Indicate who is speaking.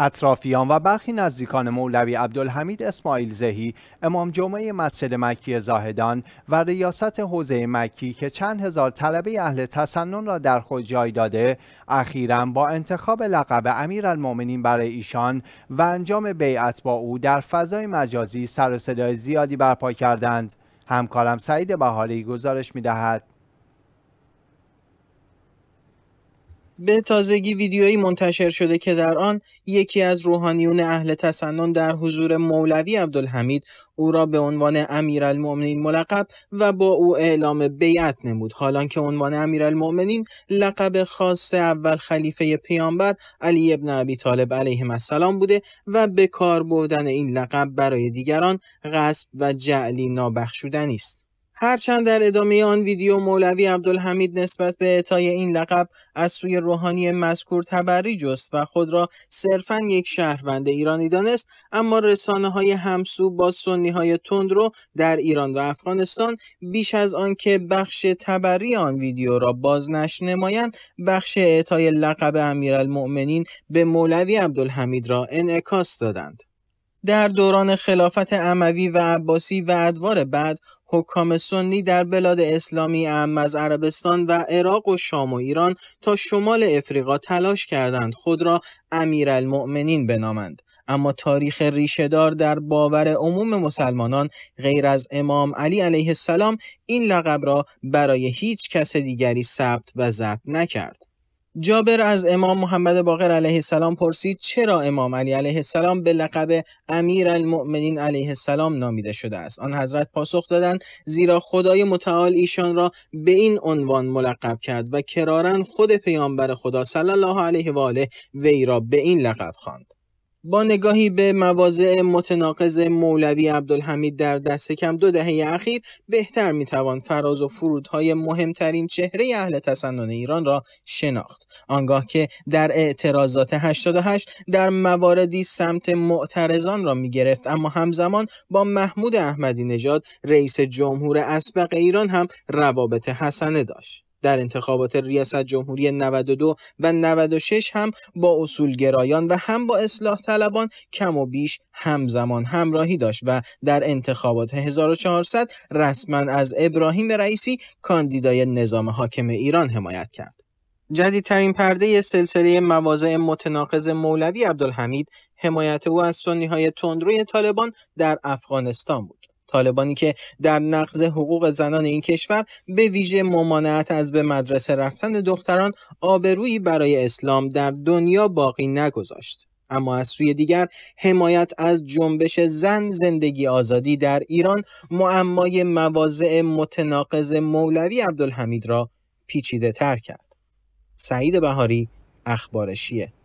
Speaker 1: اطرافیان و برخی نزدیکان مولوی عبدالحمید اسماعیل زهی امام جمعه مسجد مکی زاهدان و ریاست حوزه مکی که چند هزار طلبه اهل تسنن را در خود جای داده اخیرا با انتخاب لقب امیرالمؤمنین برای ایشان و انجام بیعت با او در فضای مجازی سر و صدای زیادی برپا کردند همکارم سعید بهاری گزارش می‌دهد. به تازگی ویدیویی منتشر شده که
Speaker 2: در آن یکی از روحانیون اهل تسنن در حضور مولوی عبدالحمید او را به عنوان امیرالمؤمنین ملقب و با او اعلام بیعت نمود حالان که عنوان امیرالمؤمنین لقب خاص اول خلیفه پیامبر علی ابن ابی طالب علیه السلام بوده و به کار بردن این لقب برای دیگران غصب و جعلی نابخشودنی است هرچند در ادامه آن ویدیو مولوی عبدالحمید نسبت به اعطای این لقب از سوی روحانی مذکور تبری جست و خود را صرفا یک شهروند ایرانی دانست اما رسانه های همسو با سنی های تند رو در ایران و افغانستان بیش از آنکه بخش تبری آن ویدیو را بازنش نمایند بخش اعطای لقب امیرالمؤمنین به مولوی عبدالحمید را انعکاس دادند در دوران خلافت عموی و عباسی و ادوار بعد حکام سنی در بلاد اسلامی ام از عربستان و عراق و شام و ایران تا شمال افریقا تلاش کردند خود را امیرالمؤمنین بنامند اما تاریخ ریشهدار در باور عموم مسلمانان غیر از امام علی علیه السلام این لقب را برای هیچ کس دیگری ثبت و ضبط نکرد جابر از امام محمد باقر علیه السلام پرسید چرا امام علی علیه السلام به لقب امیر المؤمنین علیه السلام نامیده شده است آن حضرت پاسخ دادند زیرا خدای متعال ایشان را به این عنوان ملقب کرد و کرارن خود پیامبر خدا صلی الله علیه و آله وی را به این لقب خواند با نگاهی به مواضع متناقض مولوی عبدالحمید در دست کم دو دهه اخیر بهتر میتوان فراز و فرودهای مهمترین چهره اهل تسنن ایران را شناخت آنگاه که در اعتراضات 88 در مواردی سمت معترضان را میگرفت اما همزمان با محمود احمدی نژاد رئیس جمهور اسبق ایران هم روابط حسنه داشت در انتخابات ریاست جمهوری 92 و 96 هم با اصولگرایان و هم با اصلاح طلبان کم و بیش همزمان همراهی داشت و در انتخابات 1400 رسما از ابراهیم رئیسی کاندیدای نظام حاکم ایران حمایت کرد. جدیدترین پرده سلسله مواضع متناقض مولوی عبدالحمید حمایت او از سنی های تندروی طالبان در افغانستان بود. طالبانی که در نقض حقوق زنان این کشور به ویژه ممانعت از به مدرسه رفتن دختران آبرویی برای اسلام در دنیا باقی نگذاشت اما از سوی دیگر حمایت از جنبش زن زندگی آزادی در ایران معمای مواضع متناقض مولوی عبدالحمید را پیچیده تر کرد سعید بهاری اخبارشیه